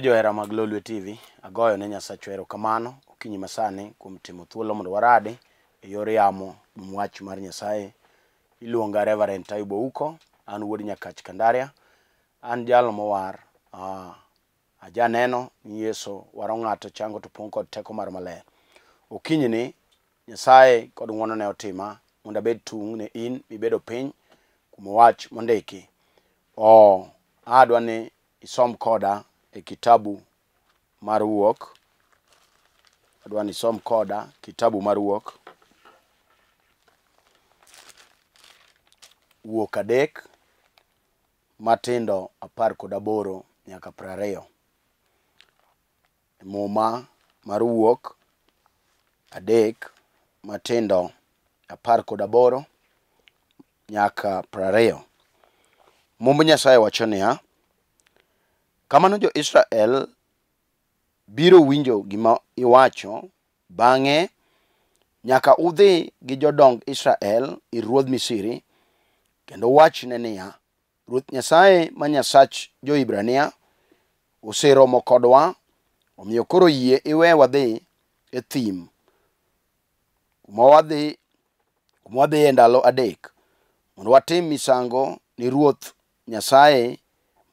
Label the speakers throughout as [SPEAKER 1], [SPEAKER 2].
[SPEAKER 1] johera mag Lolwe TV, agoyo ne Nyasachu erokamano okinyi masani kuom timo thuolo mondo waradi e yor yamo mwach mar Nyasaye. Iluonga Reverend Taibo Uko, an wuod Nyakach Kandaria. An jalo mowar, uh, ajaneno ni Yeso waro ng'ato chango to pong' kod teko mar maler. Okinyi ni, Nyasaye kod ng'uono ne otima mondo abed tung' ne in mibedo piny kuom wach mondiki. O, oh, adwa ni isom koda e kitabu maruok adwa ni som koda kitabu maruok wuok adek matindo apar kod aboro nyaka prariyo e muma mar wuok adek matindo apar kod aboro nyaka prariyo mumb nyasaye wacho niya kamano jo Israel biro winjo gima iwacho bang'e nyaka udhi gi jodong Israel ir e ruodh Misri kendo wachne niya ruoth Nyasaye ma Nyasach jo Ibrania oseromo kodwa omiyo koro yie iwe wadhi e thim kuma wadhi kuma wadhi e ndalo adek mondo watim misango ni ruoth Nyasaye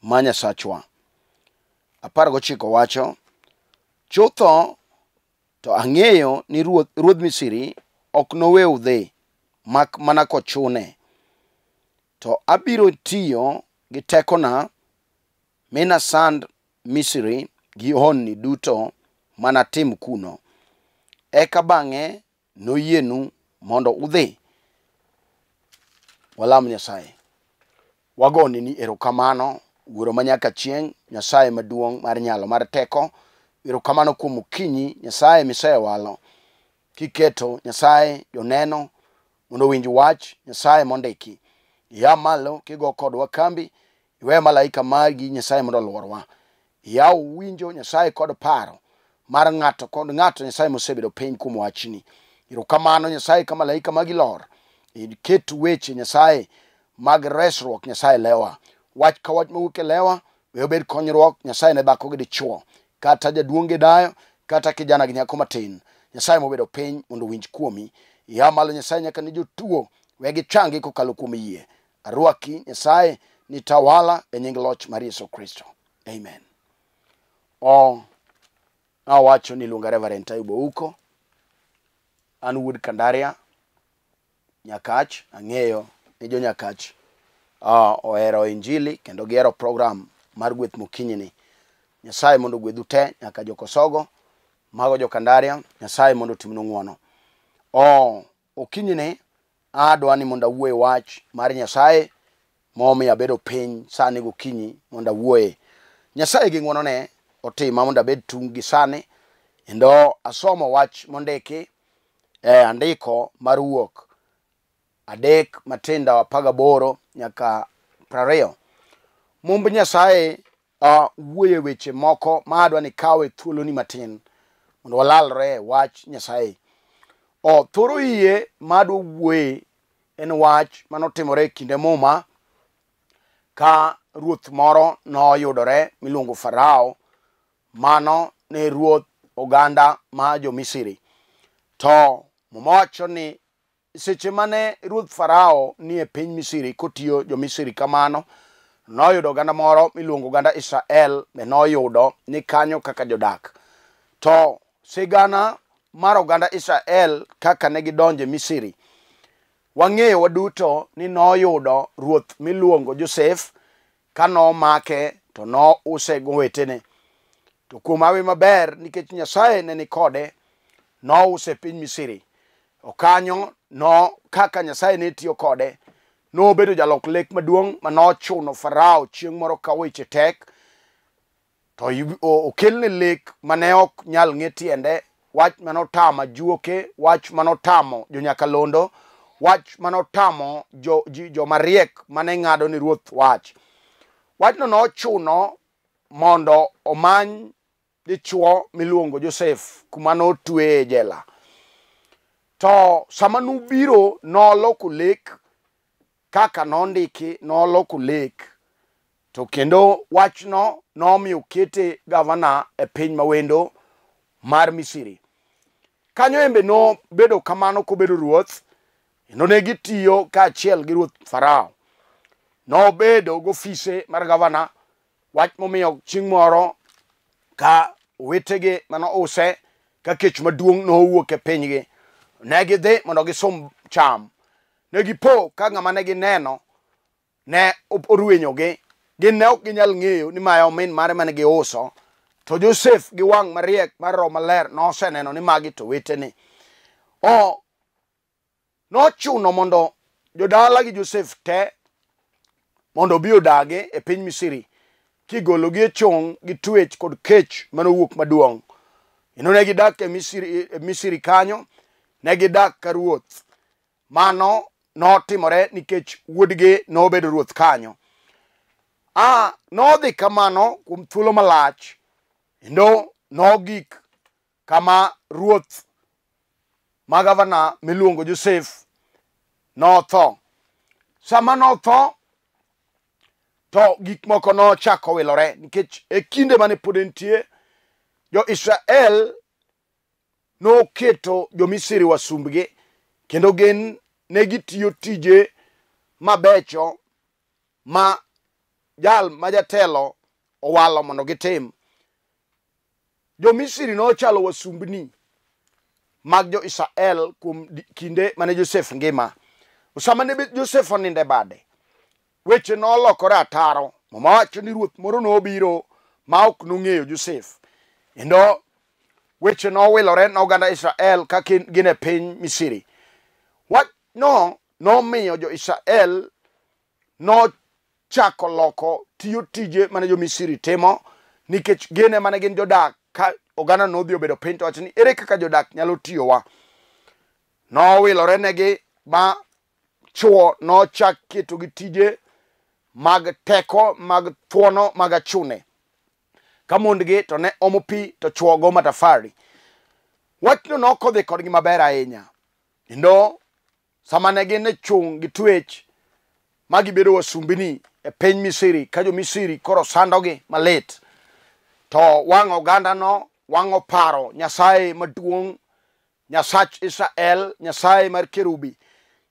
[SPEAKER 1] ma Nyasachwa 19 wacho chutho to ang'eyo ni ruoth, ruodh misiri ok noweu dhi mak mana kochune to abiro tiyo gi tekona minasand misiri gi honni duto manatim kuno eka bang'e noyienu mondo udhi walam nyasaye wagoni ni erokamano wuoro ma nyaka chieng' nyasaye maduong' mar nyalo mar teko erokamano kuom okinyi nyasaye misewalo kiketo nyasaye joneno mondo owinj wach nyasaye mondiki iya malo kigo kodwa kambi iwe malaika magi nyasaye mondo olworwa iyaw winjo nyasaye kod paro mar ng'ato kod ng'ato nyasaye mosebedo piny kuom wachni erokamano nyasaye ka malaika magi lor iket weche nyasaye mag resruok nyasaye lewa wach ka wach mawuok e lewa we obed konyruok nyasaye ne dhako gi dichuo kata jaduong' gi dayo kata kijana gi nyako matin nyasaye mobedo piny mondo winj kuomi iya malo nyasaye nyaka ni jotuo we gichangi kokalo kuom yie arwaki nyasaye nitawala e nying loch mar yesu kristo amen o awacho ni luonga reverend ayubo uko an wuod kandaria nyakach ang'eyo ni jo nyakach uh, ohero injili kendo gihero program mar gweth mokinyini nyasaye mondo gwedhu te nyaka jokosogo mago jokandaria nyasaye mondo timnu ng'uono oh, okinyini adwa ni mondo awuoye wach mar nyasaye momiyo abedo piny sani gokinyi mondo awuoye nyasaye gi ng'uonone otima mondo abed tung' gi sani endo asomo wach mondiki e andiko mar wuok adek matinda apagaboro nyaka prariyo mumb nyasaye wuoyo uh, weche moko ma adwa ni kawe thuoloni matin mondo walalre wach nyasaye o uh, thoro yie madwa wuoye en wach manotimore e kinde muma ka ruoth moro noyudore miluongo farao mano ne ruoth oganda ma jo misiri to mumawacho ni seche mane ruoth farao ni e piny misiri kotiyo jo misiri kamano noyudo oganda moro miluongo oganda israel be noyudo ni kanyo kaka jodak to sigana mar oganda israel kaka ne gidonje misiri wang'eyo waduto ni noyudo ruoth miluongo josef ka nomake to nouse gowetene to kuom awi maber nikech nyasaye ne ni kode nouse piny misiri okanyo no kaka nyasaye ne tiyo kode nobedo jalok lek maduong' manochuno farao chieng' moro ka weche tek to okelne lek mane ok nyal ng'e tiende wach manotamo ajuoke wach manotamo jonyakalondo wach manotamo jomariek jo mane ng'ado ni ruoth wach wachno nochuno mondo omany dichuo miluongo josef kuma notweye jela to sama nubiro noloko lek kaka nondiki noloko lek to kendo wachno nomiyo kete gavana e piny mawendo mar misiri kanyo embe nobedo kamano kobedo ruoth kendo ne gitiyo kaachiel gi ruoth farao nobedo gofise mar gavana wach momiyo chieng' moro ka owetege mano use ka kech maduong' nowuok e pinygi ne gidhi mondo gisum cham ne gipo ka ng'ama ne gineno ne orwenyogi gin ne ok ginyal ng'eyo ni mae omin mare mane giuso to josef gi wang' mariek mar roho maler noseneno ni magi to weteni o nochuno mondo jodala gi josef te mondo obi odagi e piny misiri kigologi e chong' gi twech kod kech manowuok maduong' kendo ne gidak e misiri, e misiri kanyo ne gidak ka ruoth mano notimore nikech wuodgi nobedo ruoth kanyo a nodhi kamano kuom thuolo malach kendo nogik kama ruoth ma gavana miluongo josef notho sama notho to gik moko nochako wilore nikech e kinde mane pod entie jo israel noketo jomisiri wasumbgi kendo gin ne gitiyo tije mabecho ma jal ma jatelo owalo mondo gitim jomisiri nochalo wasumbni mag jo israel kuom kinde mane josef ngima sama ne josef oninde bade weche nolokore ataro mamawacho ni ruoth moro nobiro ma ok nong'eyo josef kendo weche nowilore ne oganda israel ka gin e piny misiri wachno nomiyo jo israel nochako loko tiyo tije mane jo misiri timo nikech gin e mane gin jodak ka oganda nodhi obedo piny towacho ni ere kaka jodak nyalo tiyowa nowilore negi ma chuo nochak keto gi tije mag teko mag thuono mag achune ka mondgi to ne omo pi to chuogo matafari wachno nokodhi kodgi maber ahinya kendo sama ne gin e chung' gi twech ma gibedo wasumbini e piny misiri ka jo misiri koro sandogi malit to wang' ogandano wang' oparo nyasaye maduong' nyasach israel nyasaye mar kerubi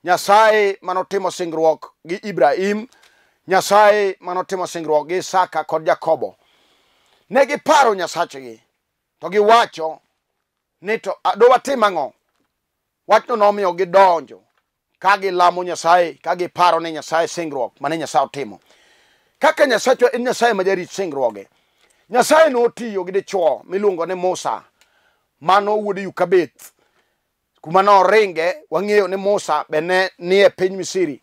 [SPEAKER 1] nyasaye manotimo singruok gi ibrahim nyasaye manotimo singruok gi isaka kod jakobo ne giparo nyasachgi to giwacho ni to ah, dowatim ang'o wachno nomiyo gidonjo ka gilamo nyasaye ka giparo ni nyasaye singruok mane nyasaye otimo kaka nyasachwa en nyasaye ma jarit singruoge nyasaye notiyo gi dichuo miluongo ni musa mano wuod yukabeth kuma noringe wang'eyo ni musa be ne nie piny misiri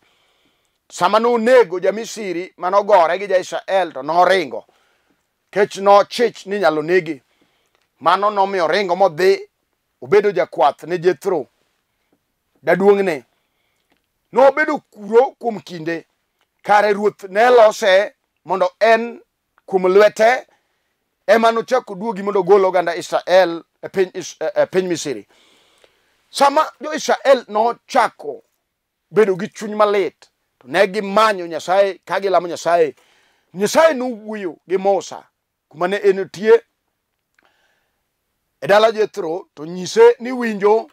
[SPEAKER 1] sama nonego jamisiri manogore gi jaisrael to noringo kech nochich ni nyalo nege mano nomiyo ringo modhi obedo jakwath ne jethro daduong'ne nobedo kuro kuom kinde kare ruoth ne lose mondo en kuom lwete ema nochako duogi mondo ogol oganda israel e piny, e, e piny misiri sama jo israel nochako bedo gi chuny malit to ne gimanyo nyasaye ka gilamo nyasaye nyasaye nowuoyo gi musa kuma ne en tie e dala jethro to nyise ni winjo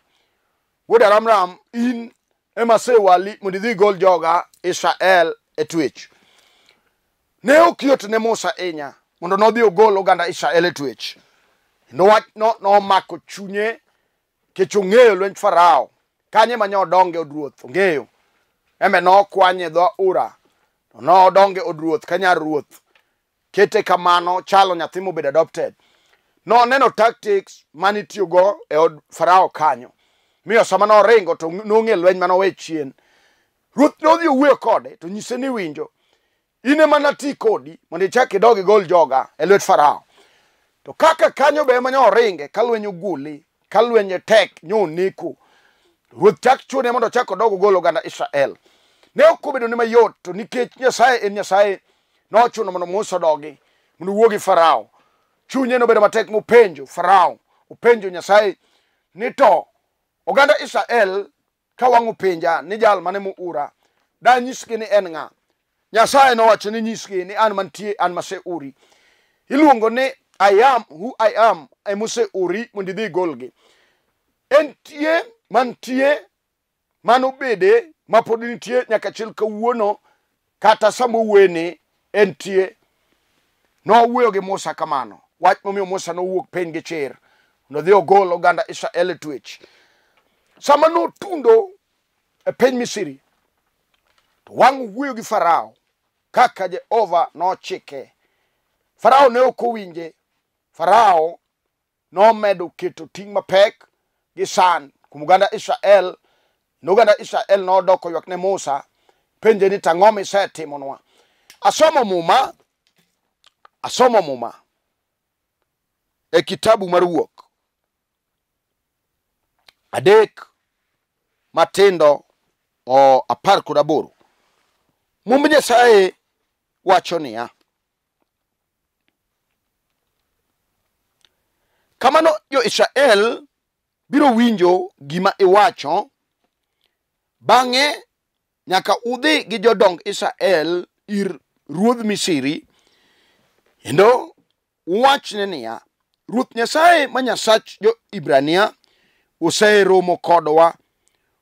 [SPEAKER 1] wuod aramram in ema sewali mondo idhi gol joga israel e twech ne okiot ne musa ahinya mondo nodhi ogol oganda israel e twech kendo wachno nomako chunye kech ong'eyo lwenj farao kanye ma nyodonge od ruoth ong'eyo embe nokwanye dho ura to nodonge od ruoth ka nyar ruoth kete kamano chalo nyathi mobedo adopted noneno tactics manitiyogo e od farao kanyo miyo sama noringo to nong'e lweny manowe chien ruoth nodhi owuoyo kode to nyise ni winjo in ema nati kodi mondo ichak idog igol joga e lwet farao to kaka kanyo be emanyo oringe ka lweny oguli ka lwenye tek nyoneko to ruoth chak chune mondo ochak odog ogol oganda israel ne ok obedo ne mayot to nikech nyasaye en nyasaye nochuno mondo omus odogi mondo owuo gi farao chunye nobedo matek mopenjo farao upenjo nyasaye ni to oganda israel ka wang'o pinja ni jal mane moura danyisgi ni en ng'a nyasaye nowacho ni nyisgi ni an mantie an maseuri iluongo ni i am who i am emoseuri mondo idhi golgi en tie mantie manobede mapod nitie nyaka chiel kawuono kata samowene entie nowuoyo gi musa kamano wach momiyo musa nowuok piny gi chir nodhi ogol oganda israel e twech sama notundo e piny misiri to wang' wuoyo gi farao kaka jehova nochike farao ne ok owinje farao nomedo keto ting' mapek gi san kuom oganda israel ne oganda israel nodoko ywak ne musa penje ni tang'o misetimonwa asomo muma asomo muma e kitabu mar wuok adek matindo o apar kod aboro mumb nyasaye wacho niya kamano jo israel biro winjo gima iwacho bang'e nyaka udhi gi jodong israel ir ruodh misiri kendo wachne niya ruoth nyasaye ma nyasach jo ibrania oseromo kodwa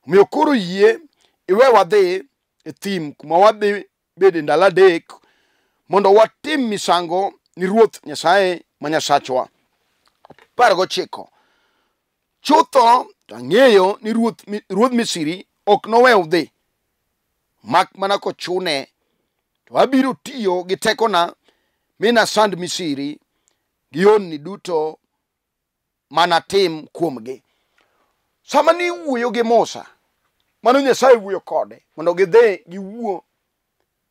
[SPEAKER 1] omiyo koro yie iwe wadhi e thim kuma wadhi bede ndalo adek mondo watim misango ni ruoth nyasaye ma nyasachwa par gochiko chutho to ang'eyo ni ruoth, ruoth misiri ok nowew dhi mak mana kochune to abiro tiyo gi tekona mi nasand misiri gi honni duto manatim kuomgi sama ni wuoyo gi musa mano nyasaye wuoyo kode mondo gidhi giwuo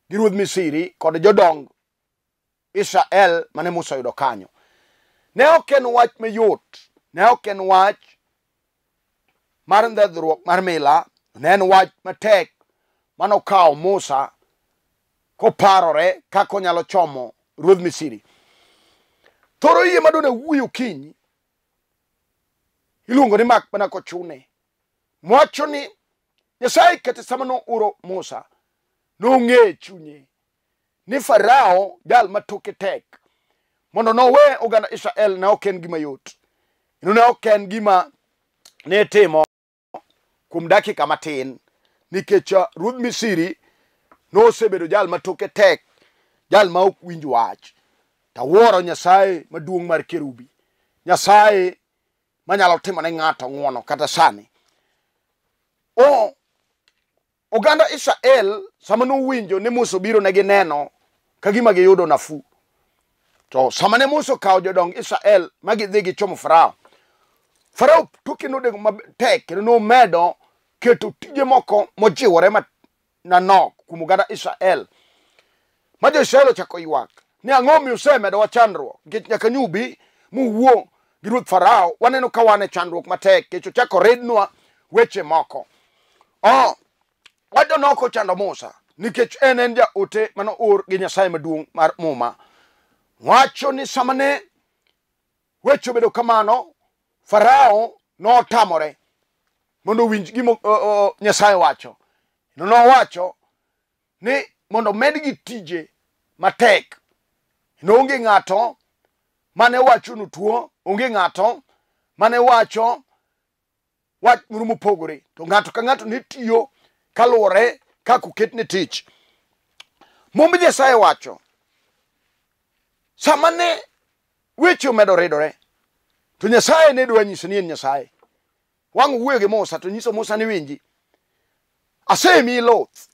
[SPEAKER 1] gi ruodh misiri kod jodong israel mane musa yudo kanyo ne ok en wach mayot ne ok en wach mar ndhedhruok mar mila ne en wach matek manokawo musa koparore kaka onyalo chomo ruodh misiri thoro yie madone wuoyo kiny iluongo ni mak mana kochune mwacho ni nyasaye kete sama nouro musa nong'e e chunye ni farao jal matoke tek mondo nowe oganda israel ne ok en gima yot kendo ne ok en gima ne timo kuom dakika matin nikech uh, ruodh misiri nosebedo jal ma toke tek jal ma ok winj wach tawuoro nyasaye maduong' mar kerubi nyasaye manyalo timo ne ng'ato ng'uono kata sani o oganda israel sama nowinjo ni muso biro ne gineno ka gima giyudo nafu to sama ne muso kawo jodong israel ma gidhi gichomo farao farao tuke nodego matek kendo nomedo keto tije moko mojiwore manok kuom oganda israel ma jo israel ochako ywak ni ang'o mi usemedowa chandruok nikech nyaka nyubi muwuo gi ruoth farao waneno ka wan e chandruok matek kech ochako ridnwa weche moko oh, wajo noko chando musa nikech en en jaote mano or gi nyasaye maduong' mar muma wacho ni sama ne weche obedo kamano farao notamore mondo owinj gima uh, uh, nyasaye wacho nonowacho ni mondo medgi tije matek no onge ng'ato mane wacho nutuo onge ng'ato mane wacho wach moro mopogore to ng'ato ka ng'ato ne tiyo kaluwore kaka oketne tich momb nyasaye wacho sama ne weche omedo ridore to nyasaye ne dwa nyiso ni en nyasaye wang' wuoyo gi musa to nyiso musa ni winji asemi loth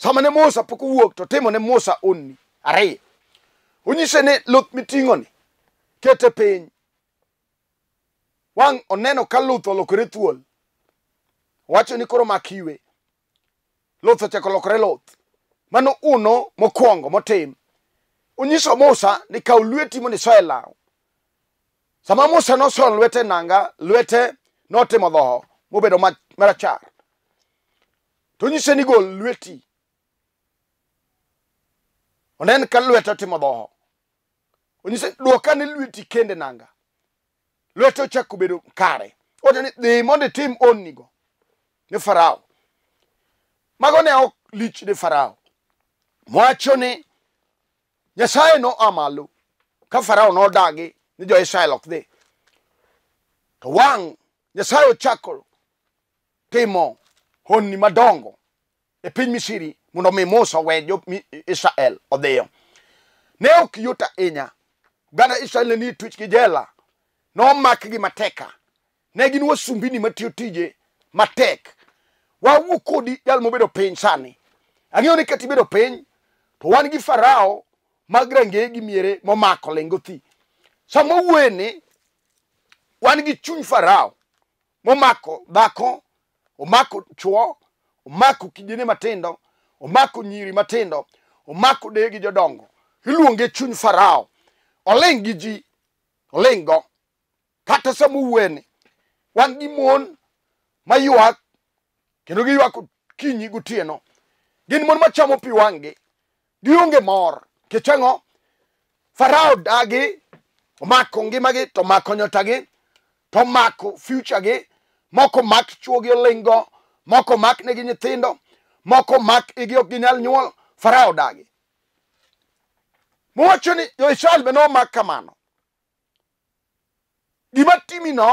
[SPEAKER 1] sama ne Musa pok owuok to timo ne Musa onni ariyo. Onyise ni luth miting'o ni kete piny. Wang' oneno ka luth olokore thuol. Wacho ni koro mak iwe. Luth ochako lokore luth. Mano uno mokwongo motim. Onyiso Musa ni kaw lweti mondo isoye law. Sama Musa noson lwete nanga, lwete notimo dhoho mobedo marachar. To onyise ni gol lweti onen ka lwete otimo dhoho onyise dwoka ni lweti kende nanga lwete ochako bedo kare wachoni dhi mondo itim onnigo ni farao mago ne ok lich ni farao mwacho ni nyasaye no amalo ka farao nodagi ni jo israel ok dhi to wang nyasaye ochako timo honni madongo e piny misiri mondo mi Musa owe Israel odhiyo. Ne ok yuta ahinya. Oganda Israel ni twich gi jela. Nomak gi mateka. Ne gin wasumbini matiyo tije matek. Wawuok kodi jal mobedo piny sani. Ang'eyo ni kati bedo piny to wan gi farao mag range gi miere momako lengothi. Sama uweni, wan gi chuny farao momako dhako, omako chuo, omako kijene matindo, omako nyiri matindo omako dee gi jodongo iluonge chuny farao oling gi ji oling go kata samowuoeni wan gi mon maywak kendo giywak kinyi gotieno gin mon machamo pi wang' gi gionge mor kech ang'o farao dagi omako ngimagi to mako nyotagi to mako future gi moko mak chuogi oling go moko mak negi nyithindo moko mak igi ok ginyal nyuol fara odagi mowacho ni joisrael be nomak kamano gima timino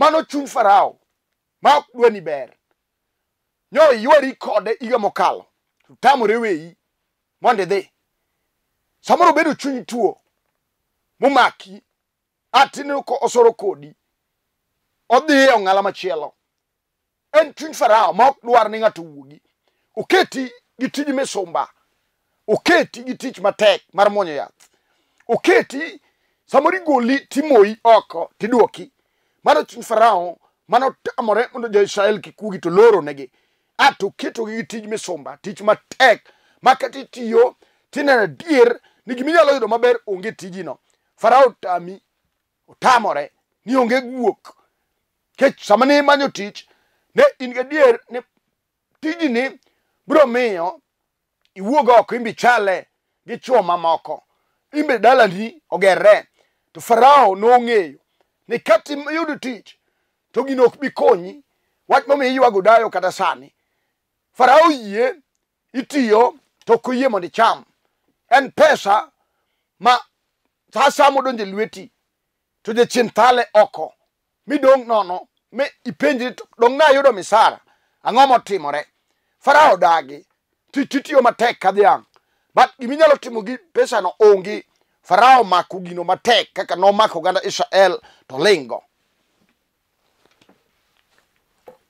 [SPEAKER 1] mano chuny farao ma ok dwe ni ber nyo iywari kode iga mokalo tamore weyi mondo idhi samoro bedo chuny tuo momaki atineko osoro kodi odhi e ong'ala machielo en chuny farao ma ok dwar ni ng'ato wuogi oketi gi tij misumba oketi gi tich matek mar monyo yath oketi samoro igoli timoi oko tidwoki mano chuny farao manotamore mondo jaisrael kikuogi to loronegi ato oketogi gi tij misumba tich matek makata itiyo tineno adier ni giminyalo yudo maber onge tijino farao tami otamore ni onge guok kech sama ni manyo tich ne in gi adier ni tijni biro miyo iwuog oko imbi chale gi chuo mamoko imbi dalani ogerre to farao nong'eyo ni katiyudo tich to gino ok bi konyi wach momiyo iywago dayo kata sani farao yie itiyo to ok oyie mondo icham en pesa ma sa sa modonjo e lweti to jachien thale oko midong' nono mi ipenji dong na yudo misara ang'o motimore farao dagi tich itiyo matek kadhiang but gimi nyalo timo gi pesa no onge farao mako gino matek kaka nomako oganda israel to lingo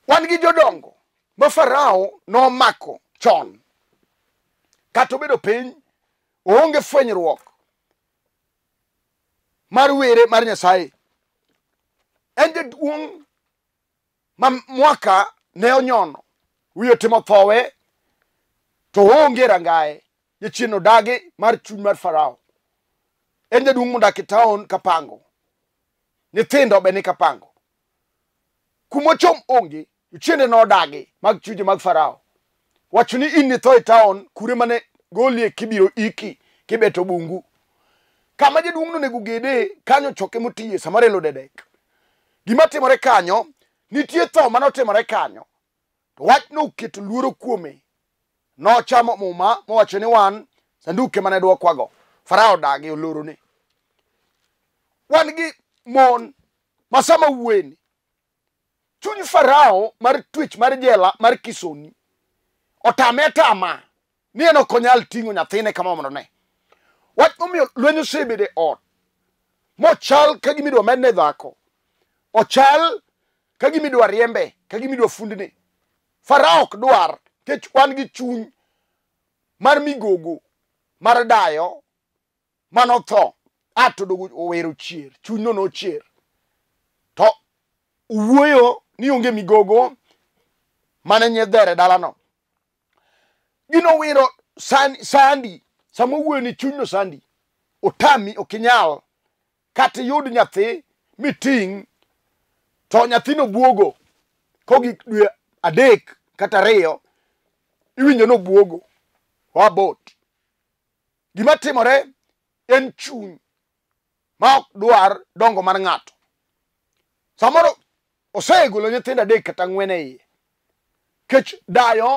[SPEAKER 1] wan gi jodongo ma farao nomako chon kata obedo piny oonge fwenyruok mar were mar nyasaye en jaduong' ma mwaka ne onyono wiye timo thowe to onge rangaye ye chieno dagi mar chuny mar farao en jaduong' modak e taon kapango nyithindo be ni kapango kumochom onge ochiende nodagi mag chuje mag farao wacho ni in nitho e taon kure mane golie kibiro iki kibeto bungu kama jaduong' nonego gede kanyo choke motiye samarelo dedek gima timore kanyo nitie tho mane otimore kanyo to wachno oketo luoro kuome nochamo muma mowacho ni wan sanduke mane dwokwago farao dagi olorone wan gi mon masama wuoyeni chuny farao mar twech mar jela mar kisoni otame tama ni en ok onyal ting'o nyathine kama mondo ne wach momiyo lweny osebede ot mochal ka gimidwa medne dhako ochal ka gimidwa riembe ka gimidwa fundne farao ok dwar kech wan gi chuny mar migogo mar dayo manotho atodogowero ah, chier chuny no nochier to uwuoyo ni onge migogo mane nyedhere dalano ginowiro san, sandi sama owuoyo ni chunyno sandi otami okinyal kata iyud nyathi miting' to nyathino buogo kogik dwe adek kata ariyo iwinjo nobuogo wabot gima timore en chuny ma ok dwar dongo mar ng'ato samoro osegolo nyithindo adek kata ng'wen e iye kech dayo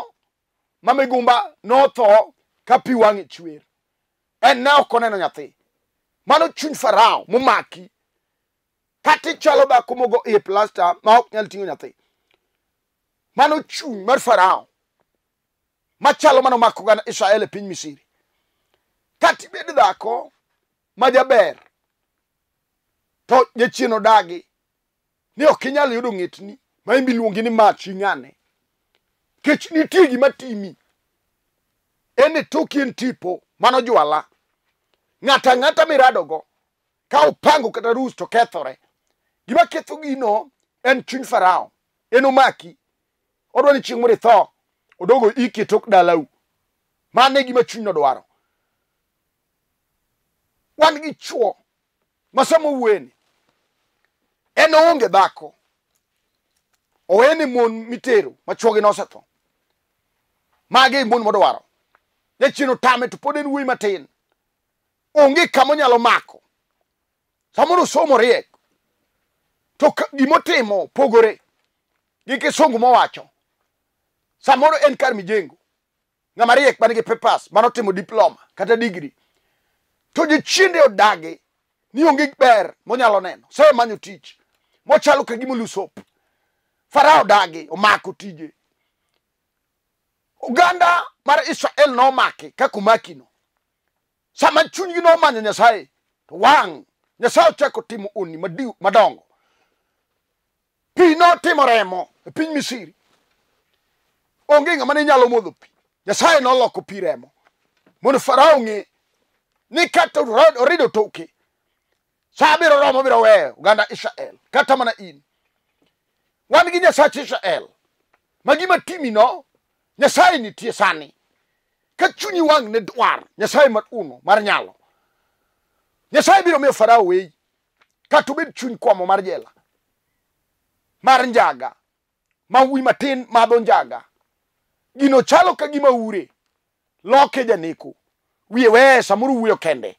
[SPEAKER 1] ma migumba notho ka pi wang' e chwer en ne ok oneno nyathi mano chuny farao momaki kati chalo ba kumogo e plaster ma ok nyal tingo nyathi mano chung mar farao machalo mano mako gana israel e piny misiri kati bed dhako ma jaber to jachien odagi ni ok inyal yudo ng'etni ma imbi luongi ni mach ing'ane kech nitie gima timi en e toki en tipo mano jwala ng'ata ng'ata miradogo ka upango kata rus to kethore gima ketho gino en chuny farao en omaki odwa ni chieng' mori tho odogo iki e tok dalau mane gima chuny nodwaro wan gi chuo masomo wuoyeni en oonge dhako owene mon mitero ma chuogi nosetho mage e mon modwaro jachien otame to pod en wuoyi matin onge kamonyalo mako samoro osomo riek To gimotimo pogore gi kisungu mowacho. Samoro en kar mijengo. Ng'ama riek man gi papers mano timo diploma kata degree. To jochiende odagi ni onge ber monyalo neno. Sawe manyo tich. Mochalo ka gima lusop. Farao odagi omako tije. Uganda mar Israel nomaki kakumakino. Sama chunygi nomanyo Nyasaye, to wang' Nyasaye ochako timo oni madongo. pi notimo remo e piny misiri onge ng'ama ne nyalo modho pi nyasaye noloko pi remo mondo farao ng'e ni kata orido toke sa biro romo biro weyo oganda israel kata mana in wan gi nyasach israel ma gima timino nyasaye nitie sani ka chunyi wang' ne dwar nyasaye mauno mar nyalo nyasaye biro miyo farao wei kata obed chuny kwamo mar jela mar njaga mawuoyi matin madho njaga gino chalo ka gima ure loke janeko wiye weye samoro wuoyo kende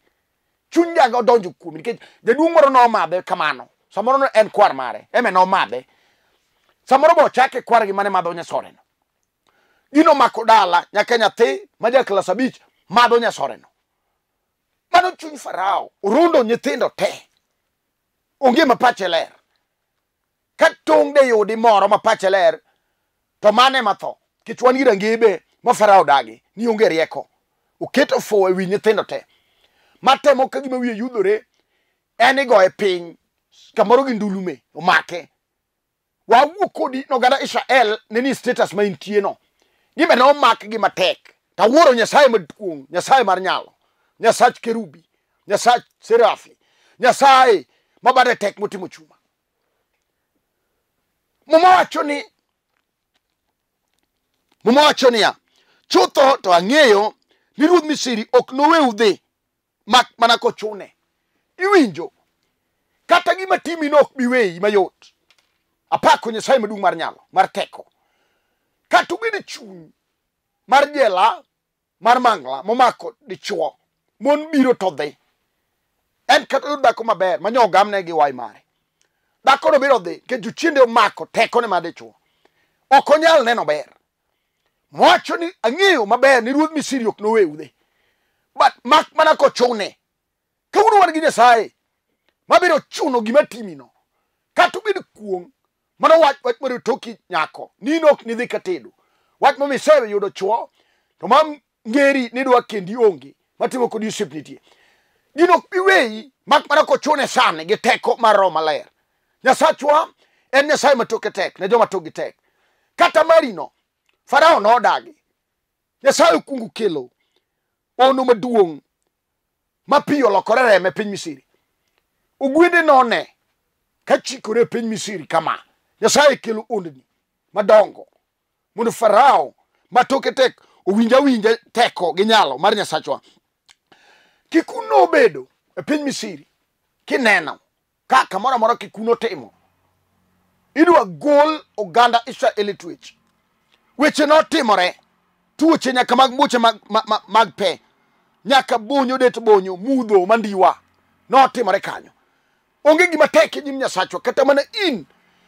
[SPEAKER 1] chuny njaga odonjo kuome nikech jaduong' moro nomadhe kamano samoro en kwar mare eme nomadhe samoro bochake kwar gi mane madho nyasoreno gino mako dala nyaka nyathi ma ja klas abich madho nyasoreno mano chuny farao orundo nyithindo te onge ma pache ler ka tong' de yudi moro ma pache ler to mane ma tho kech wan gi rangebe ma fara odagi ni onge rieko oketo fo e wi nyithindo te matemo ka gima wiye yudhore en igoye piny kamoro gi ndulume omake wawuok kodi noganda israel ne ni status ma intieno gimbe ne omak gi matek tawuoro nyasaye maduong' nyasaye mar nyalo nyasach kerubi nyasach serafi nyasaye mabade tek motimo chuma mumawacho ni mumawacho niya chutho to ang'eyo ni ruodh misiri ok noweu dhi mak mana kochune iwinjo kata gima timi no ok biweyi mayot apako nyasaye maduong mar nyalo mar teko kata ubedo chuny mar jela mar mangla momako dichuo mon biro to dhi en kata yud dhako maber manyo ogamne gi way mare dhakono biro dhi nikech jochiende omako tekone madichuo ok onyal neno ber mwacho ni ang'eyo maber ni ruodh misiri ok noweudhe but mak mana kochune kauno wan gi nyasaye mabiro chuno gima timino kata ubed kuong mano wach wach mar toki nyako nino ok nidhi katedo wach momisewe yudo chuo to ma ngeri nidwa kendi onge matimo kod yusep nitie gino ok biweyi mak mana kochune sane gi teko mar roho maler nyasachwa en nyasaye matoke tek ne joma togi tek kata marino farao nodagi nyasaye okungu kelo ono maduong' ma pi olokore reme piny misiri ogwende none kachikore e piny misiri kama nyasaye kelo ondni madongo mondo farao matoke tek owinj awinja teko gi nyalo mar nyasachwa kikun nobedo e piny misiri kineno ka kamoro amora kikuno timo idwa gol oganda israel e twech weche notimore tuoche nyaka mag buche mag, mag, mag, mag pe nyaka bonyo det bonyo mudho mandiwa notimore kanyo onge gima tek e nyim nyasachwa kata mana in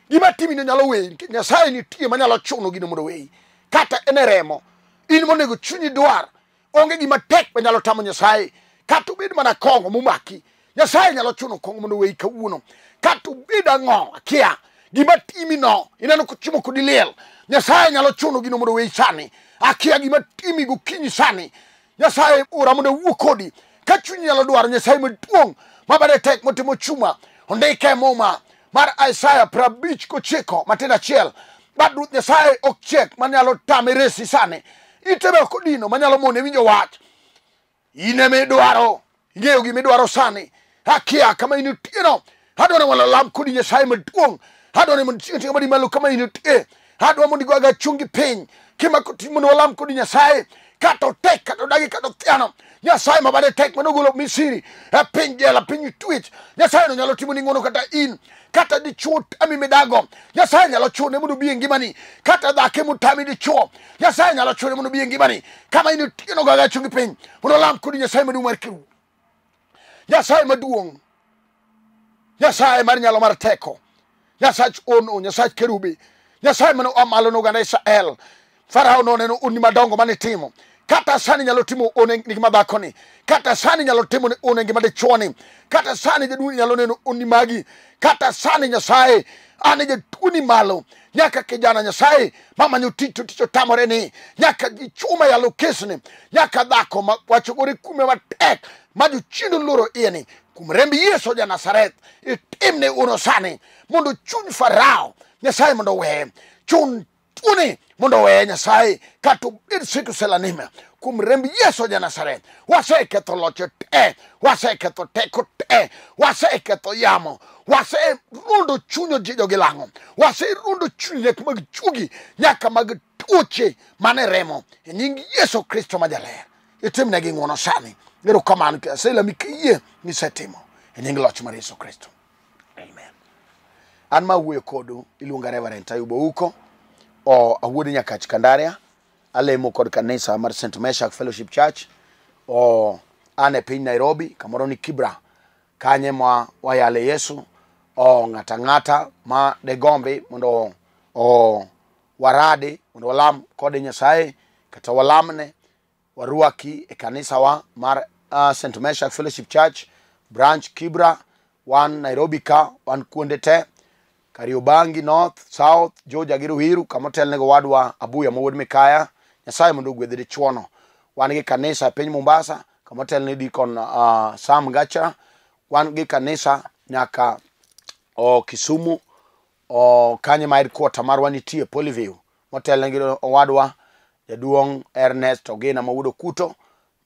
[SPEAKER 1] gima timino nyalo weyi nikech nyasaye nitie manyalo chuno gino mondo weyi kata ene remo in monego chunyi dwar onge gima tek manyalo tamo nyasaye kata ubed mana kongo momaki nyasaye nyalo chuno kong mondo wei kawuono kata ubed ang'o akia gima timino ineno kochimo kodi liel nyasaye nyalo chuno gino mondo wei sani akia gima timi gokinyi sani nyasaye ura mondo wuo kodi ka chunyi nyalo dwaro nyasaye maduong' mabade tek motimo chuma ondike muma mar isaya prabich kochiko matin achiel bad ruth nyasaye ok chek manyalo tame resi sani itebe okodino manyalo mone winjo wach in emidwaro ing'eyo gimidwaro sani hakia kama ini tino know na wala lam kuni yes hai mduong hado na mun tinga bari malu kama ini te hado mundi kwa gachungi chungi kima kuti mun wala kuni yes hai kato tek kato dagi kato tiano nyasaye mabade tek manugulo misiri e piny jela piny twich nyasaye no nyalo timoni ng'wono kata in kata di chuo tami midago nyasaye nyalo chuo ne obi e ngimani kata dhake motami dichuo nyasaye nyalo chuo ne obi e ngimani kama in otieno gagacho gi piny mondo olam kodi nyasaye maduong' mar kiru nyasaye maduong' nyasaye mar nyalo mar teko nyasach ono nyasach kerubi nyasaye mane amalo ne oganda israel farao noneno oni madongo mane timo kata sani nyalo timo one ngima dhakoni kata sani nyalo timo ne one ngima dichuoni kata sani jaduong nyalo neno oni magi kata sani nyasaye ane jatuoni malo nyaka kijana nyasaye mamanyo tich otich otamore ni nyaka jichuma yalo kesni nyaka dhako wachogore kume matek madu chino loro eni kumrembi yesu ja nazaret itimne uno sani mondo chuny farao nyasaye mondo weye chun tuni mondo weye nyasaye kata obed selanime kuom remb yesu ja nasareth waseketho loche te waseketho teko te waseketho yamo waserundo chunyo jogi lang'o waserundo chuny nyaka mag chugi nyaka mag tuoche mane remo e nying yesu kristo majaler itimnegi ng'wono sani Ero kaman ke mikiye ni setimo. Enyingi loch mar Yesu Kristo. Amen. An ma wuoyo kodu iluonga Reverend Ayubo Uko o awuod Nyakach Kandaria alemo kod kanisa mar St. Meshach Fellowship Church o an e piny Nairobi kamoro ni Kibra kanye ma wayale Yesu o ng'ata ang'ata ma degombi mondo o warade mondo walam kode Nyasaye kata walamne wa Ruaki ekanisa wa Mar, uh, St. Meshach Fellowship Church branch Kibra wan Nairobi ka wan kuonde te Kariobangi North, South, Georgia gi Ruiru kama wadwa Abuya mowuod Mikaya Nyasaye mondo ogwedhre chuono. Wan gi kanisa e piny Mombasa kama otelne uh, Sam Gacha. Wan gi kanisa nyaka o Kisumu o kanye ma headquarter marwa nitie Poliview motelne gi owadwa jaduong' Ernest Ogina maudo Kuto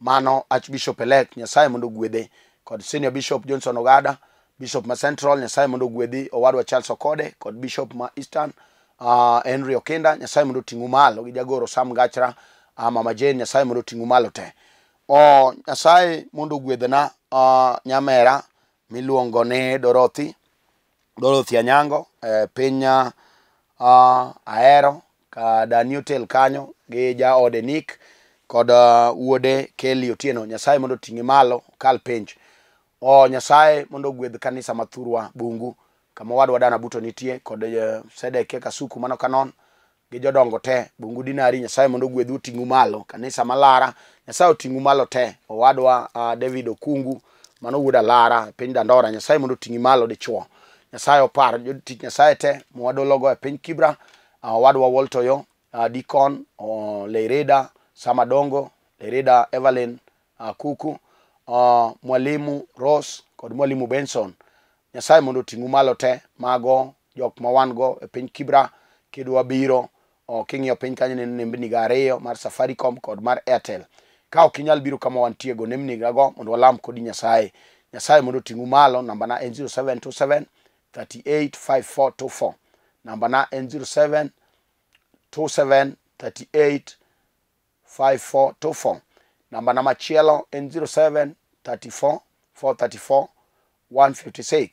[SPEAKER 1] mano Archbishop elek Nyasaye mondo ogwedhe kod Senior Bishop Johnson Ogada Bishop ma Central Nyasaye mondo ogwedhi owadwa Charles Okode kod Bishop ma Eastern uh, Henry Okinda Nyasaye mondo oting'u malo gi jagoro Sam Gachra uh, Mama Jane Nyasaye mondo oting'u malo te o Nyasaye mondo ogwedhna uh, nyamera miluongo ni Dorothy Dorothy Anyango eh, piny uh, Aero ka daniel kanyo gi jaode Nick kod uh, wuode Kelly Otieno. Nyasaye mondo tingi malo kal penj. O Nyasaye mondo gwedh kanisa mathurwa bungu kama wadwa dana buto nitie kod uh, Sedeke Kasuku mano kanon gi jodongo te bungu dinari Nyasaye mondo gwedhu tingu malo kanisa malara Nyasaye otingu malo te o wadwa uh, David Okungu mano wuda Lara piny Dandora Nyasaye mondo tingi malo de chuo Nyasaye opar jotich Nyasaye te mwadologo e piny Kibra uh, wadwa Woltoyo uh, Dicon uh, Leireda Samadongo, Leireda Evelyn uh, Kuku uh, mwalimu Rose kod mwalimu Benson. Nyasaye mondo tingu malo te mago jok ma wan go e piny Kibra kendo wabiro uh, king'iyo piny kanyo neno nembni ga ariyo mar Safaricom kod mar Airtel. Ka ok inyal biro kama wantie go nembni gago mondo walam kodi Nyasaye. Nyasaye mondo tingu malo nambana en 0727 38 5424 nambana en 07 0734275424 namba na machielo en 0734434156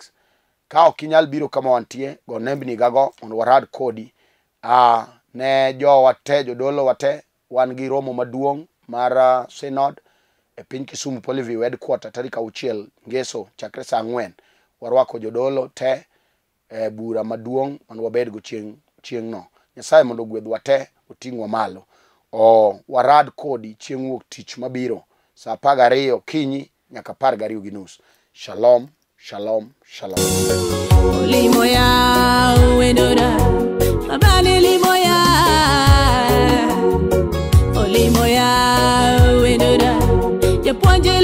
[SPEAKER 1] ka ok inyal biro kama wantie go nembni gago mondo warad kodi uh, ne jo wate jodolo wate wan gi romo maduong' mar uh, synod e piny kisumu polyview headquarter tarik auchiel ngeso chakre saa ang'wen warwako jodolo te e bura maduong' mondo wabedgo chieng' chieng'no Nyasaye mondo ogwedhwa te oting'wa malo o oh, warad kodi chieng' wuok tich mabiro saa apar gariyo kinyi nyaka apar gariyo gi nus shalom shalom shalom limoya wendora abane limoya olimoya oh, wendora japuonje